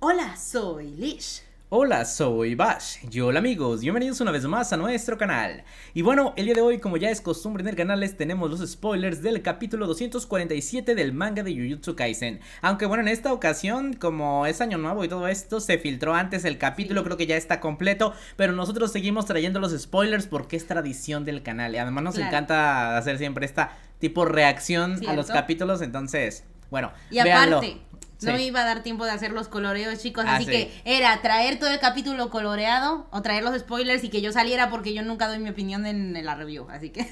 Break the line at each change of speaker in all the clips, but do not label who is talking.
Hola, soy Lish.
Hola, soy Bash. Y hola amigos, bienvenidos una vez más a nuestro canal. Y bueno, el día de hoy, como ya es costumbre en el canal, les tenemos los spoilers del capítulo 247 del manga de Jujutsu Kaisen. Aunque bueno, en esta ocasión, como es año nuevo y todo esto, se filtró antes el capítulo, creo que ya está completo, pero nosotros seguimos trayendo los spoilers porque es tradición del canal. Y además nos encanta hacer siempre esta tipo reacción a los capítulos, entonces, bueno, y aparte,
no iba a dar tiempo de hacer los coloreos, chicos. así ah, que era traer todo el capítulo coloreado o traer los spoilers y que yo saliera porque yo nunca doy mi opinión en, la review. Así que.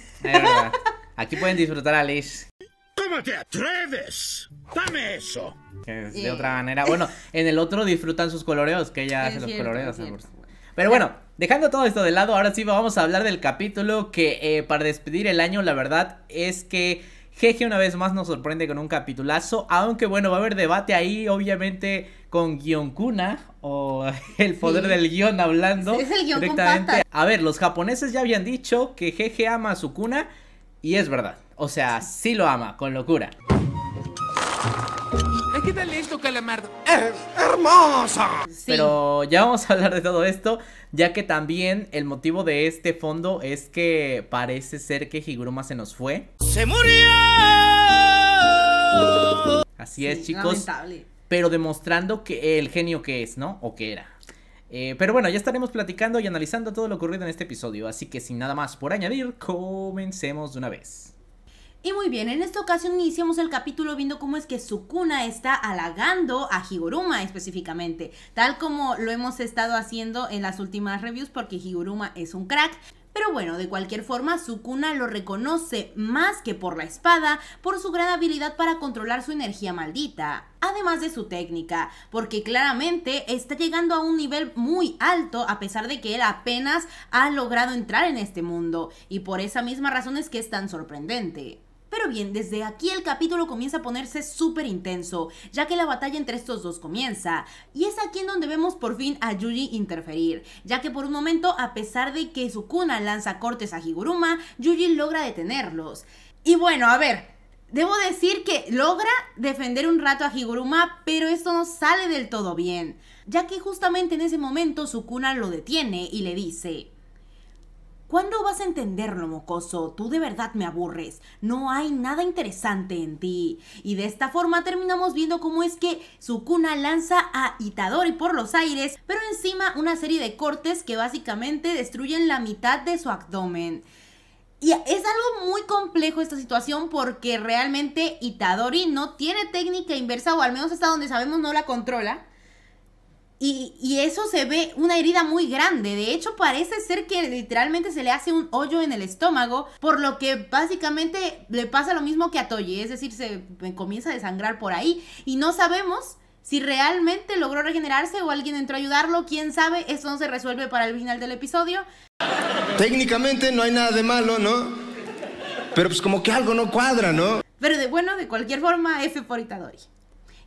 Aquí pueden disfrutar a Liz.
¿Cómo te atreves? Dame eso.
de eh. otra manera. Bueno, en el otro disfrutan sus coloreos, que ella hace los coloreos. Pero bueno, Dejando todo esto de lado, ahora sí vamos a hablar del capítulo que eh, para despedir el año la verdad es que Jeje una vez más nos sorprende con un capitulazo, aunque bueno, va a haber debate ahí obviamente con guion kuna o el poder del guión hablando es el directamente. a ver, los japoneses ya habían dicho que Jeje ama a su cuna y es verdad, o sea, sí lo ama con locura. ¿Qué tal esto, calamardo? ¡Es
hermosa!
Pero ya vamos a hablar de todo esto, ya que también el motivo de este fondo es que parece ser que Higuruma se nos fue. ¡Se murió! Así es, chicos. Pero demostrando que el genio que es, ¿no? O que era. Eh, pero bueno, ya estaremos platicando y analizando todo lo ocurrido en este episodio, así que sin nada más por añadir, comencemos de una vez.
Y muy bien, en esta ocasión iniciamos el capítulo viendo cómo es que Sukuna está halagando a Higuruma específicamente, tal como lo hemos estado haciendo en las últimas reviews porque Higuruma es un crack. Pero bueno, de cualquier forma, Sukuna lo reconoce más que por la espada, por su gran habilidad para controlar su energía maldita, además de su técnica, porque claramente está llegando a un nivel muy alto a pesar de que él apenas ha logrado entrar en este mundo, y por esa misma razón es que es tan sorprendente. Pero bien, desde aquí el capítulo comienza a ponerse súper intenso, ya que la batalla entre estos dos comienza. Y es aquí en donde vemos por fin a Yuji interferir, ya que por un momento, a pesar de que Sukuna lanza cortes a Higuruma, Yuji logra detenerlos. Y bueno, a ver, Debo decir que logra defender un rato a Higuruma, pero esto no sale del todo bien, ya que justamente en ese momento Sukuna lo detiene y le dice, ¿Cuándo vas a entenderlo, mocoso? Tú de verdad me aburres. No hay nada interesante en ti. Y de esta forma terminamos viendo cómo es que Sukuna lanza a Itadori por los aires, pero encima una serie de cortes que básicamente destruyen la mitad de su abdomen. Y es algo muy complejo esta situación porque realmente Itadori no tiene técnica inversa, o al menos hasta donde sabemos no la controla. Y, eso se ve una herida muy grande. De hecho, parece ser que literalmente se le hace un hoyo en el estómago, por lo que básicamente le pasa lo mismo que a Toye, es decir, se eh, comienza a desangrar por ahí. Y no sabemos si realmente logró regenerarse o alguien entró a ayudarlo, quién sabe, eso no se resuelve para el final del episodio.
Técnicamente no hay nada de malo, ¿no? Pero pues como que algo no cuadra, ¿no?
Pero de bueno, de cualquier forma, F por Itadori.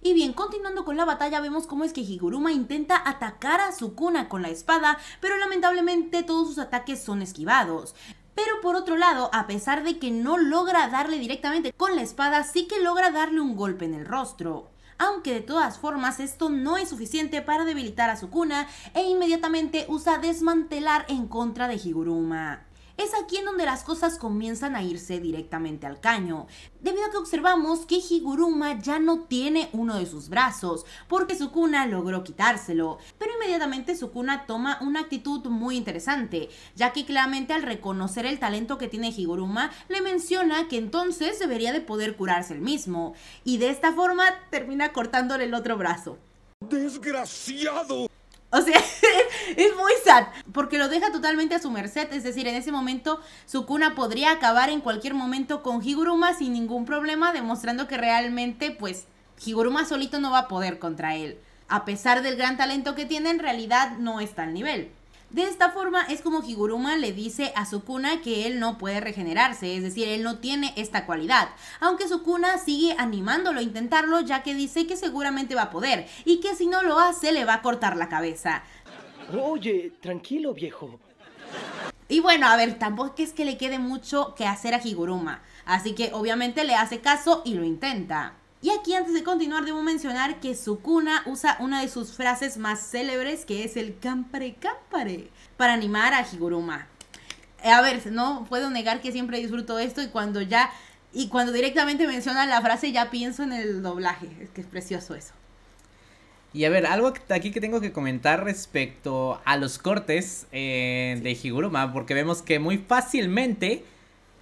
Y bien, continuando con la batalla, vemos cómo es que Higuruma intenta atacar a Sukuna con la espada, pero lamentablemente todos sus ataques son esquivados. Pero por otro lado, a pesar de que no logra darle directamente con la espada, sí que logra darle un golpe en el rostro aunque de todas formas esto no es suficiente para debilitar a Sukuna e inmediatamente usa desmantelar en contra de Higuruma es aquí en donde las cosas comienzan a irse directamente al caño, debido a que observamos que Higuruma ya no tiene uno de sus brazos, porque Sukuna logró quitárselo, pero inmediatamente Sukuna toma una actitud muy interesante, ya que claramente al reconocer el talento que tiene Higuruma, le menciona que entonces debería de poder curarse el mismo, y de esta forma termina cortándole el otro brazo. ¡Desgraciado! O sea, es muy sad, porque lo deja totalmente a su merced, es decir, en ese momento Sukuna podría acabar en cualquier momento con Higuruma sin ningún problema, demostrando que realmente, pues, Higuruma solito no va a poder contra él. A pesar del gran talento que tiene, en realidad no está al nivel. De esta forma es como Higuruma le dice a Sukuna que él no puede regenerarse, es decir, él no tiene esta cualidad, aunque Sukuna sigue animándolo a intentarlo ya que dice que seguramente va a poder y que si no lo hace le va a cortar la cabeza. Oye, tranquilo viejo. Y bueno, a ver, tampoco es que le quede mucho que hacer a Higuruma, así que obviamente le hace caso y lo intenta. Y aquí antes de continuar debo mencionar que Sukuna usa una de sus frases más célebres que es el campare campare para animar a Higuruma. Eh, a ver, no puedo negar que siempre disfruto esto y cuando ya y cuando directamente menciona la frase ya pienso en el doblaje, es que es precioso eso.
Y a ver, algo aquí que tengo que comentar respecto a los cortes eh, de Higuruma, porque vemos que muy fácilmente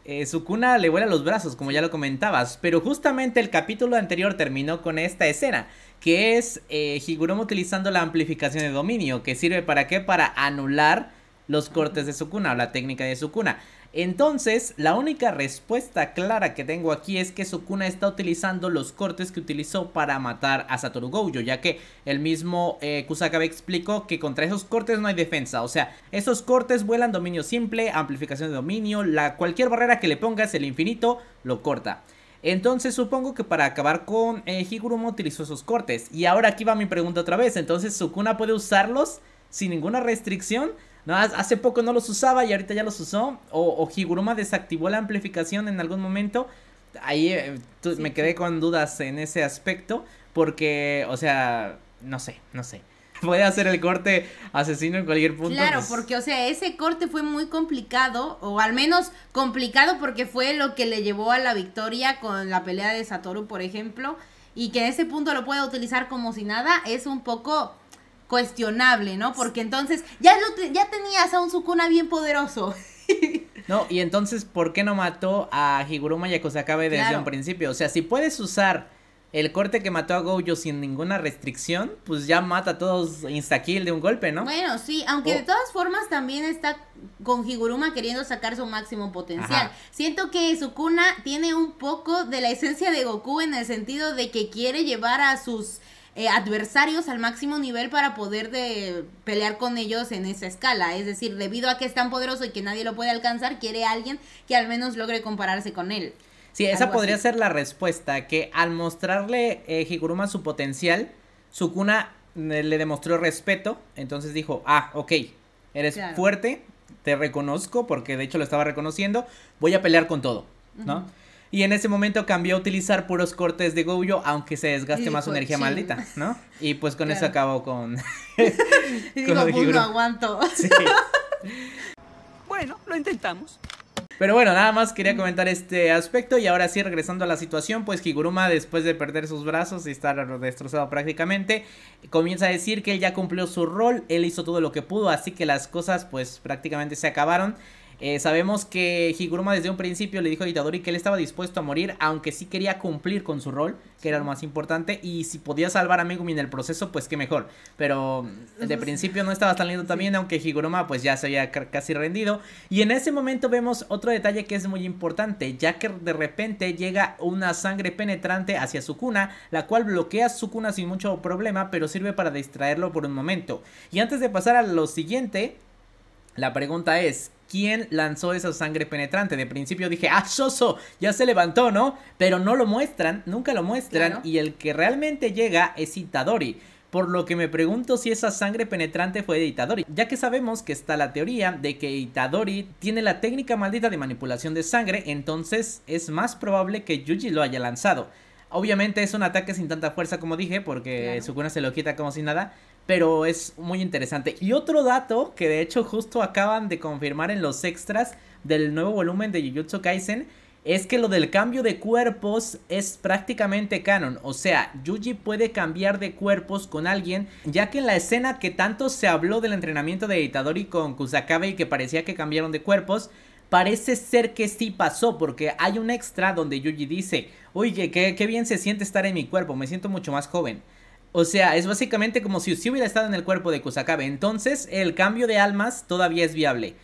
eh, Sukuna le vuela los brazos, como ya lo comentabas, pero justamente el capítulo anterior terminó con esta escena, que es eh, utilizando la amplificación de dominio, que sirve para qué? Para anular los cortes de Sukuna o la técnica de Sukuna. Entonces, la única respuesta clara que tengo aquí es que Sukuna está utilizando los cortes que utilizó para matar a Satoru Gojo, ya que el mismo eh, Kusakabe explicó que contra esos cortes no hay defensa, o sea, esos cortes vuelan dominio simple, amplificación de dominio, la, cualquier barrera que le pongas, el infinito, lo corta. Entonces supongo que para acabar con eh, Higuruma utilizó esos cortes. Y ahora aquí va mi pregunta otra vez, entonces Sukuna puede usarlos sin ninguna restricción... No, hace poco no los usaba y ahorita ya los usó. O, Higuruma desactivó la amplificación en algún momento. Ahí eh, me quedé con dudas en ese aspecto. Porque, o sea, no sé, no sé. Puede hacer el corte asesino en cualquier punto. Claro, pues. porque,
o sea, ese corte fue muy complicado, o al menos complicado porque fue lo que le llevó a la victoria con la pelea de Satoru, por ejemplo. Y que en ese punto lo pueda utilizar como si nada, es un poco cuestionable, ¿no? Porque entonces ya, ya tenías a un Sukuna bien poderoso.
No, y entonces, ¿por qué no mató a Higuruma y a Kusakabe desde un principio? O sea, si puedes usar el corte que mató a Gojo sin ninguna restricción, pues ya mata a todos insta de un golpe, ¿no? Bueno,
sí, aunque de todas formas también está con Higuruma queriendo sacar su máximo potencial. Siento que Sukuna tiene un poco de la esencia de Goku en el sentido de que quiere llevar a sus eh, adversarios al máximo nivel para poder de, pelear con ellos en esa escala. Es decir, debido a que es tan poderoso y que nadie lo puede alcanzar, quiere alguien que al menos logre compararse con él. Sí, esa podría
ser la respuesta, que al mostrarle eh, Higuruma su potencial, Sukuna eh, le demostró respeto, entonces dijo, ah, ok, eres fuerte, te reconozco, porque de hecho lo estaba reconociendo, voy a pelear con todo, ¿no? Y en ese momento cambió a utilizar puros cortes de goyo aunque se desgaste más su energía maldita, ¿no? Y pues con eso acabó con.
y digo, aguanto. bueno, lo intentamos.
Pero bueno, nada más quería comentar este aspecto y ahora sí regresando a la situación, pues Higuruma después de perder sus brazos y estar destrozado prácticamente, comienza a decir que él ya cumplió su rol, él hizo todo lo que pudo, así que las cosas pues prácticamente se acabaron eh, sabemos que Higuruma desde un principio le dijo a Itadori que él estaba dispuesto a morir, aunque sí quería cumplir con su rol, que era lo más importante, y si podía salvar a Megumi en el proceso, pues qué mejor. Pero mm, de principio no estaba tan lindo también, aunque Higuruma pues ya se había casi rendido. Y en ese momento vemos otro detalle que es muy importante, ya que de repente llega una sangre penetrante hacia su cuna la cual bloquea su cuna sin mucho problema, pero sirve para distraerlo por un momento. Y antes de pasar a lo siguiente, la pregunta es, quién lanzó esa sangre penetrante. De principio dije, ah, Soso, ya se levantó, ¿no? Pero no lo muestran, nunca lo muestran. Y el que realmente llega es Itadori. Por lo que me pregunto si esa sangre penetrante fue de Itadori, ya que sabemos que está la teoría de que Itadori tiene la técnica maldita de manipulación de sangre, entonces es más probable que Yuji lo haya lanzado. Obviamente es un ataque sin tanta fuerza como dije, porque su Sukuna se lo quita como si nada, pero es muy interesante. Y otro dato que de hecho justo acaban de confirmar en los extras del nuevo volumen de Jujutsu Kaisen es que lo del cambio de cuerpos es prácticamente canon. O sea, Yuji puede cambiar de cuerpos con alguien, ya que en la escena que tanto se habló del entrenamiento de Itadori con Kusakabe y que parecía que cambiaron de cuerpos, parece ser que sí pasó, porque hay un extra donde Yuji dice, oye, qué, qué bien se siente estar en mi cuerpo, me siento mucho más joven. O sea, es básicamente como si usted hubiera estado en el cuerpo de Kusakabe. Entonces, el cambio de almas todavía es viable.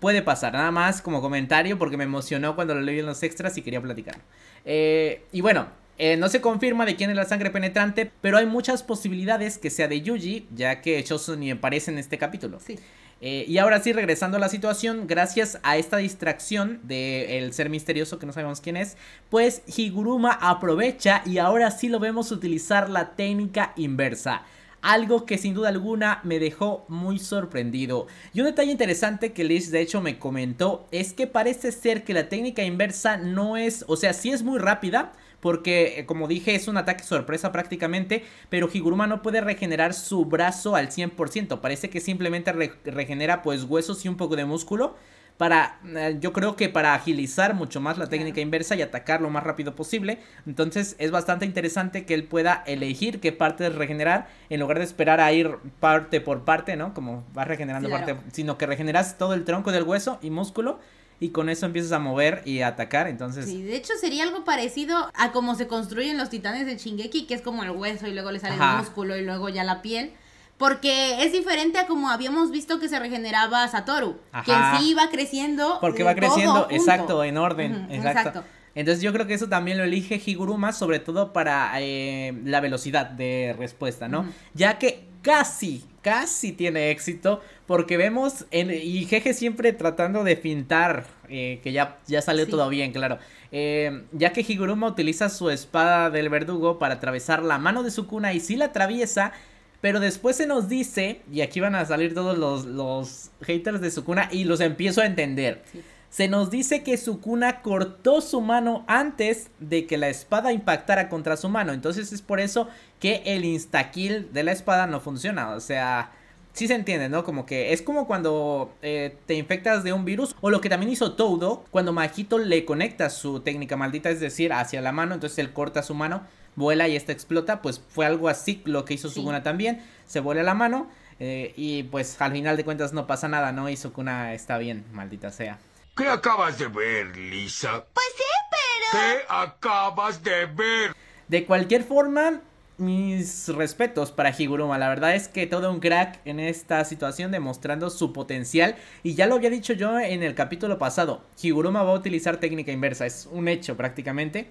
Puede pasar, nada más como comentario, porque me emocionó cuando lo leí en los extras y quería platicar. Eh, y bueno, eh, no se confirma de quién es la sangre penetrante, pero hay muchas posibilidades que sea de Yuji, ya que son ni aparece en este capítulo. Sí. Eh, y ahora sí, regresando a la situación, gracias a esta distracción del ser misterioso que no sabemos quién es, pues Higuruma aprovecha y ahora sí lo vemos utilizar la técnica inversa. Algo que sin duda alguna me dejó muy sorprendido. Y un detalle interesante que Liz de hecho me comentó es que parece ser que la técnica inversa no es, o sea, sí es muy rápida, porque eh, como dije es un ataque sorpresa prácticamente, pero Higuruma no puede regenerar su brazo al 100%, parece que simplemente regenera pues huesos y un poco de músculo para eh, yo creo que para agilizar mucho más la técnica inversa y atacar lo más rápido posible. Entonces es bastante interesante que él pueda elegir qué parte regenerar en lugar de esperar a ir parte por parte, ¿no? Como vas regenerando parte, sino que regeneras todo el tronco del hueso y músculo y con eso empiezas a mover y a atacar, entonces... Sí,
de hecho sería algo parecido a cómo se construyen los titanes de Shingeki, que es como el hueso y luego le sale el músculo y luego ya la piel. Porque es diferente a como habíamos visto que se regeneraba Satoru, que en sí iba creciendo. Porque va creciendo, exacto, en
orden. exacto. Entonces yo creo que eso también lo elige Higuruma, sobre todo para eh, la velocidad de respuesta, ¿no? Ya que casi, casi tiene éxito. Porque vemos, en, y Jeje siempre tratando de pintar, eh, que ya, ya salió todo bien, claro. Eh, ya que Higuruma utiliza su espada del verdugo para atravesar la mano de su cuna y sí la atraviesa. Pero después se nos dice, y aquí van a salir todos los, haters de Sukuna, y los empiezo a entender. Se nos dice que Sukuna cortó su mano antes de que la espada impactara contra su mano. Entonces es por eso que el insta-kill de la espada no funciona. O sea, sí se entiende, ¿no? Como que es como cuando eh, te infectas de un virus. O lo que también hizo Todo cuando Majito le conecta su técnica maldita, es decir, hacia la mano. Entonces él corta su mano, vuela y esta explota. Pues fue algo así lo que hizo Sukuna también. Se vuela la mano. Eh, y pues al final de cuentas no pasa nada, ¿no? Y Sukuna está bien, maldita sea.
¿Qué acabas de ver, Lisa? Pues sí, pero... ¿Qué
acabas de ver? De cualquier forma, mis respetos para Higuruma. La verdad es que todo un crack en esta situación demostrando su potencial. Y ya lo había dicho yo en el capítulo pasado. Higuruma va a utilizar técnica inversa. Es un hecho prácticamente.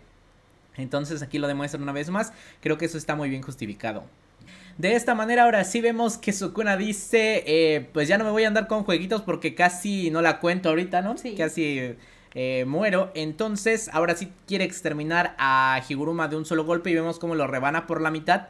Entonces aquí lo demuestro una vez más, creo que eso está muy bien justificado. De esta manera ahora sí vemos que Sukuna dice, eh, pues ya no me voy a andar con jueguitos porque casi no la cuento ahorita, ¿no? Sí. Casi eh, muero. Entonces ahora sí quiere exterminar a Higuruma de un solo golpe y vemos cómo lo rebana por la mitad.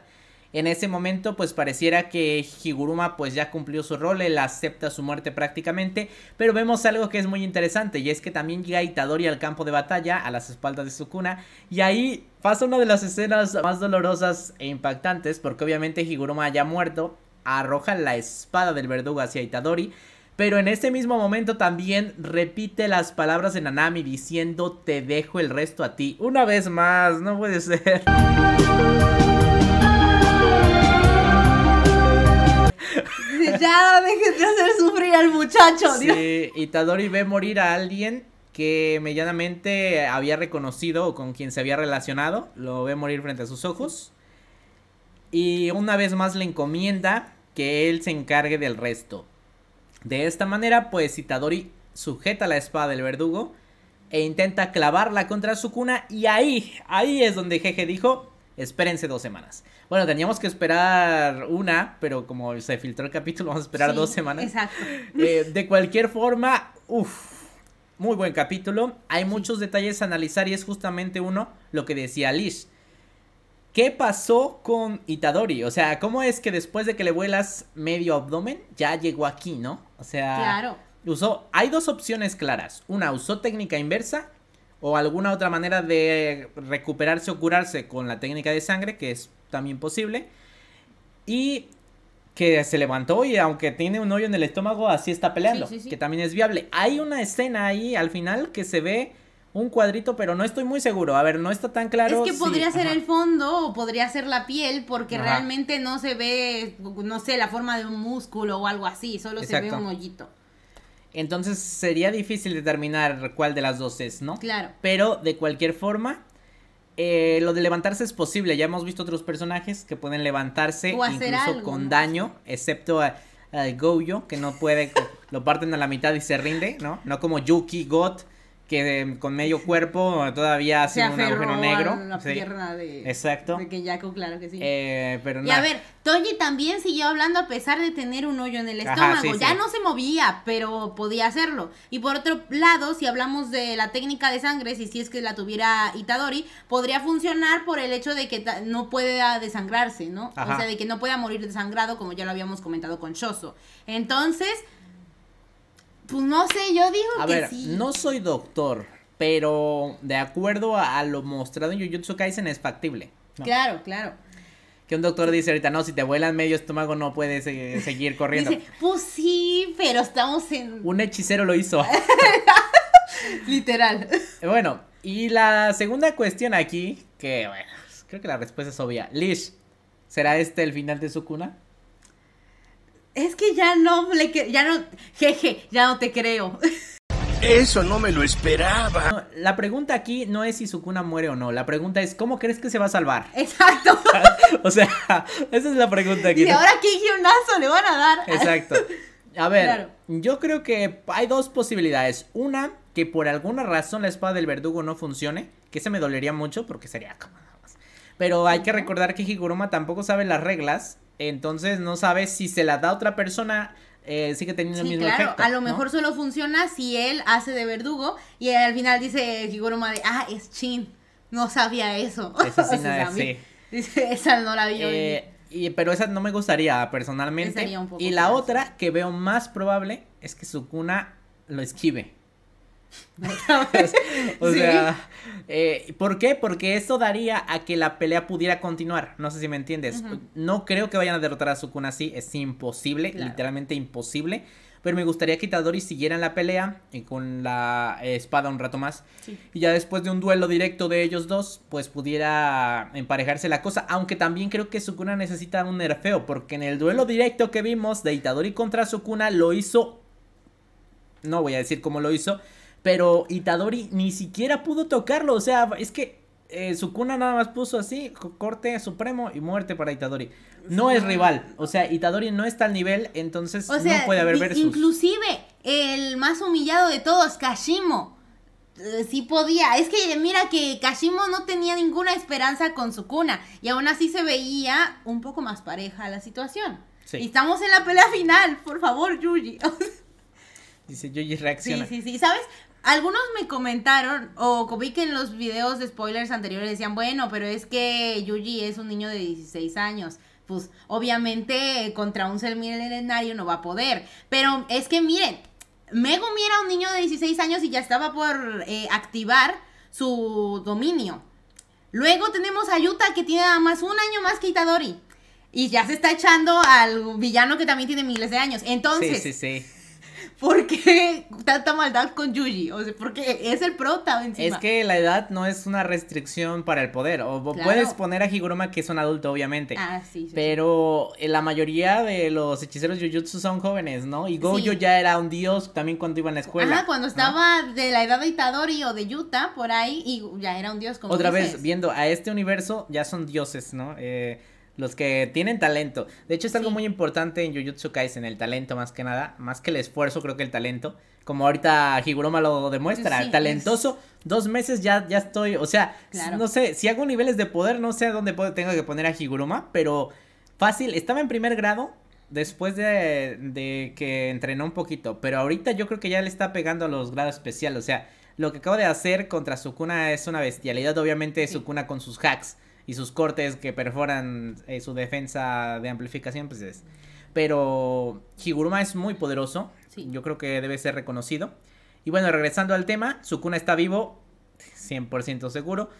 En ese momento pues pareciera que Higuruma pues ya cumplió su rol, él acepta su muerte prácticamente, pero vemos algo que es muy interesante y es que también llega Itadori al campo de batalla a las espaldas de Sukuna y ahí pasa una de las escenas más dolorosas e impactantes porque obviamente Higuruma ya muerto arroja la espada del verdugo hacia Itadori pero en ese mismo momento también repite las palabras de Nanami diciendo te dejo el resto a ti. Una vez más, no puede ser.
ya deje de hacer sufrir al muchacho. Sí, Dios.
Itadori ve morir a alguien que medianamente había reconocido o con quien se había relacionado, lo ve morir frente a sus ojos. Y una vez más le encomienda que él se encargue del resto. De esta manera, pues Itadori sujeta la espada del verdugo e intenta clavarla contra su cuna y ahí, ahí es donde Jeje dijo, Espérense dos semanas. Bueno, teníamos que esperar una, pero como se filtró el capítulo, vamos a esperar dos semanas. Exacto. Eh, de cualquier forma, uff, muy buen capítulo. Hay muchos detalles a analizar y es justamente uno lo que decía Liz. ¿Qué pasó con Itadori? O sea, ¿cómo es que después de que le vuelas medio abdomen, ya llegó aquí, ¿no? O sea, claro. usó. Hay dos opciones claras. Una, usó técnica inversa o alguna otra manera de recuperarse o curarse con la técnica de sangre, que es también posible. Y que se levantó y aunque tiene un hoyo en el estómago, así está peleando, que también es viable. Hay una escena ahí al final que se ve un cuadrito, pero no estoy muy seguro. A ver, no está tan claro. Es que podría ser
el fondo o podría ser la piel, porque realmente no se ve, no sé, la forma de un músculo o algo así, solo se ve un hoyito. Entonces
sería difícil determinar cuál de las dos es, ¿no? Claro. Pero de cualquier forma, eh, lo de levantarse es posible. Ya hemos visto otros personajes que pueden levantarse incluso con daño, excepto a, Goyo, que no puede, lo parten a la mitad y se rinde, ¿no? No como Yuki, God, que em, con medio cuerpo todavía hace un agujero negro.
de,
Exacto. De
que claro que sí.
Eh, pero y a ver,
Toyi también siguió hablando a pesar de tener un hoyo en el estómago. ya no se movía, pero podía hacerlo. Y por otro lado, si hablamos de la técnica de sangre, si, si es que la tuviera Itadori, podría funcionar por el hecho de que no pueda desangrarse, ¿no? O sea, de que no pueda morir desangrado, como ya lo habíamos comentado con Shoso. Entonces pues no sé, yo digo a que ver, No
soy doctor, pero de acuerdo a, lo mostrado en Jujutsu Kaisen es factible. Claro, claro. Que un doctor dice ahorita, no, si te vuelan medio estómago no puedes eh, seguir corriendo.
pues sí, pero estamos en...
Un hechicero lo hizo.
Literal.
Eh, bueno, y la segunda cuestión aquí, que bueno, creo que la respuesta es obvia. Lish, ¿será este el final de su cuna?
Es que ya no le ya no, jeje, ya no te creo.
Eso no me lo esperaba. la pregunta aquí no es si Sukuna muere o no. La pregunta es cómo crees que se va a salvar.
Exacto.
o sea, esa es la pregunta aquí. Y ahora
qué le van a dar. Exacto.
A ver, yo creo que hay dos posibilidades. Una, que por alguna razón la espada del verdugo no funcione, que se me dolería mucho porque sería como nada más. Pero hay que recordar que Higuruma tampoco sabe las reglas entonces no sabe si se la da otra persona eh, sigue teniendo el mismo claro. a lo mejor
solo funciona si él hace de verdugo y al final dice Higuruma de, ah, es Chin, no sabía eso. Esa no la vi
eh, pero esa no me gustaría personalmente.
y la otra
que veo más probable es que su cuna lo esquive o sea, eh, ¿por qué? Porque eso daría a que la pelea pudiera continuar. No sé si me entiendes. No creo que vayan a derrotar a Sukuna así. Es imposible, literalmente imposible. Pero me gustaría que Itadori siguiera en la pelea y con la espada un rato más. Y ya después de un duelo directo de ellos dos, pues pudiera emparejarse la cosa. Aunque también creo que Sukuna necesita un nerfeo. Porque en el duelo directo que vimos de Itadori contra Sukuna lo hizo. No voy a decir cómo lo hizo pero Itadori ni siquiera pudo tocarlo. O sea, es que eh, su Sukuna nada más puso así, corte supremo y muerte para Itadori. No es rival, o sea, Itadori no está al nivel, entonces no puede haber versus.
Inclusive, el más humillado de todos, Kashimo, eh, sí podía. Es que mira que Kashimo no tenía ninguna esperanza con Sukuna y aún así se veía un poco más pareja la situación. Sí. Y estamos en la pelea final, por favor, Yuji.
Dice Yuji reacciona. Sí,
sí, sí, ¿sabes? Algunos me comentaron, o vi que en los videos de spoilers anteriores decían, bueno, pero es que Yuji es un niño de 16 años. Pues obviamente contra un ser milenario no va a poder. Pero es que miren, Megumi era un niño de 16 años y ya estaba por eh, activar su dominio. Luego tenemos a Yuta que tiene nada más un año más que Itadori. Y ya se está echando al villano que también tiene miles de años. Entonces, ¿por qué tanta maldad con Yuji? O sea, porque es el prota encima. Es que
la edad no es una restricción para el poder. O puedes poner a Higuruma que es un adulto, obviamente. Ah, sí. pero eh, la mayoría de los hechiceros Jujutsu son jóvenes, ¿no? Y Gojo ya era un dios también cuando iba a la escuela. Ajá,
cuando estaba de la edad de Itadori o de Yuta, por ahí, y ya era un dios como Otra vez,
viendo a este universo, ya son dioses, ¿no? Eh, los que tienen talento. De hecho, es algo muy importante en Jujutsu Kaisen, el talento más que nada. Más que el esfuerzo, creo que el talento. Como ahorita Higuroma lo demuestra, talentoso. Dos meses ya, ya estoy, o sea, no sé, si hago niveles de poder, no sé dónde puedo, tengo que poner a Higuruma, pero fácil. Estaba en primer grado, después de, que entrenó un poquito, pero ahorita yo creo que ya le está pegando a los grados especiales, o sea, lo que acabo de hacer contra Sukuna es una bestialidad, obviamente Sukuna con sus hacks, y sus cortes que perforan eh, su defensa de amplificación, pues es. Pero Higuruma es muy poderoso. Sí. Yo creo que debe ser reconocido. Y bueno, regresando al tema, Sukuna está vivo, 100% seguro.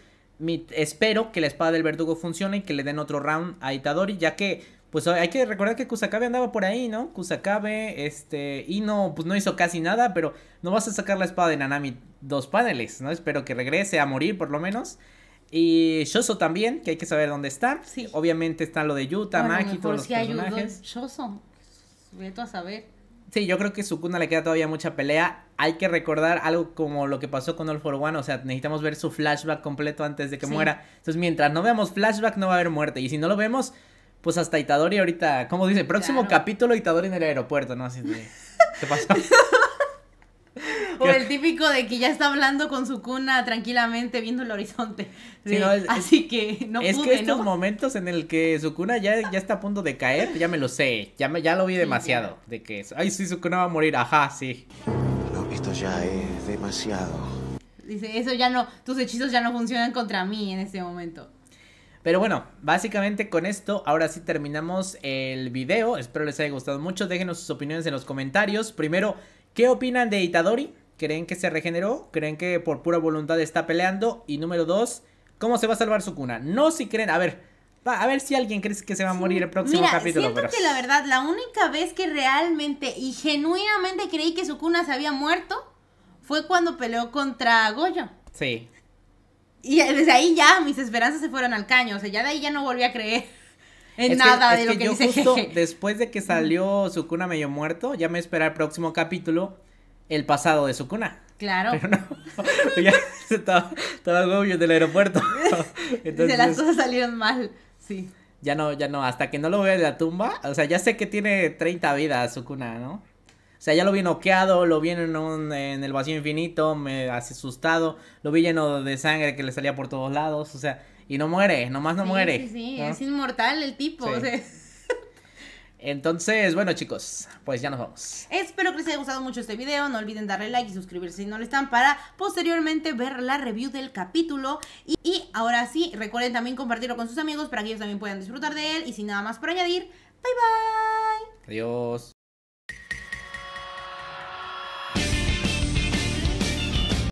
espero que la espada del verdugo funcione y que le den otro round a Itadori, ya que, pues hay que recordar que Kusakabe andaba por ahí, ¿no? Kusakabe, este, y no, pues no hizo casi nada, pero no vas a sacar la espada de Nanami dos paneles, ¿no? Espero que regrese a morir por lo menos. Y Shoso también, que hay que saber dónde está. Sí. Obviamente está lo de Yuta, bueno, todos los si personajes.
Shoso, vete a saber.
Sí, yo creo que Sukuna le queda todavía mucha pelea. Hay que recordar algo como lo que pasó con All for One. O sea, necesitamos ver su flashback completo antes de que muera. Entonces, mientras no veamos flashback, no va a haber muerte. Y si no lo vemos, pues hasta Itadori ahorita, ¿cómo dice, próximo capítulo Itadori en el aeropuerto, ¿no? Así de. ¿Qué pasó?
o el típico de que ya está hablando con su cuna tranquilamente viendo el horizonte. Sí, no, así
que no Es que estos momentos en el que su cuna ya, ya está a punto de caer, ya me lo sé, ya, ya lo vi demasiado. de que, ay, sí, su cuna va a morir, ajá, sí. Lo visto ya es demasiado.
Dice, eso ya no, tus hechizos ya no funcionan contra mí en este momento.
Pero bueno, básicamente con esto, ahora sí terminamos el video. Espero les haya gustado mucho. Déjenos sus opiniones en los comentarios. Primero, ¿qué opinan de Itadori? ¿Creen que se regeneró? ¿Creen que por pura voluntad está peleando? Y número dos, ¿cómo se va a salvar su cuna? No si creen, a ver, a ver si alguien cree que se va a morir el próximo capítulo. Siento que la
verdad, la única vez que realmente y genuinamente creí que su cuna se había muerto fue cuando peleó contra Goyo. Sí. Y desde ahí ya mis esperanzas se fueron al caño, o sea, ya de ahí ya no volví a creer. En nada de lo que, que yo
Después de que salió su cuna medio muerto, ya me espera el próximo capítulo el pasado de Sukuna. Claro. Pero no. ya estaba, estaba del aeropuerto. Entonces, las cosas
salieron mal, sí.
Ya no, ya no, hasta que no lo vea de la tumba, o sea, ya sé que tiene 30 vidas Sukuna, ¿no? O sea, ya lo vi noqueado, lo vi en, un, en el vacío infinito, me asustado, lo vi lleno de sangre que le salía por todos lados, o sea, y no muere, nomás no muere. Sí, sí, es
inmortal el tipo, o sea.
Entonces, bueno chicos, pues ya nos vamos.
Espero que les haya gustado mucho este video, no olviden darle like y suscribirse si no lo están para posteriormente ver la review del capítulo. Y, ahora sí, recuerden también compartirlo con sus amigos para que ellos también puedan disfrutar de él. Y sin nada más por añadir, bye bye.
Adiós.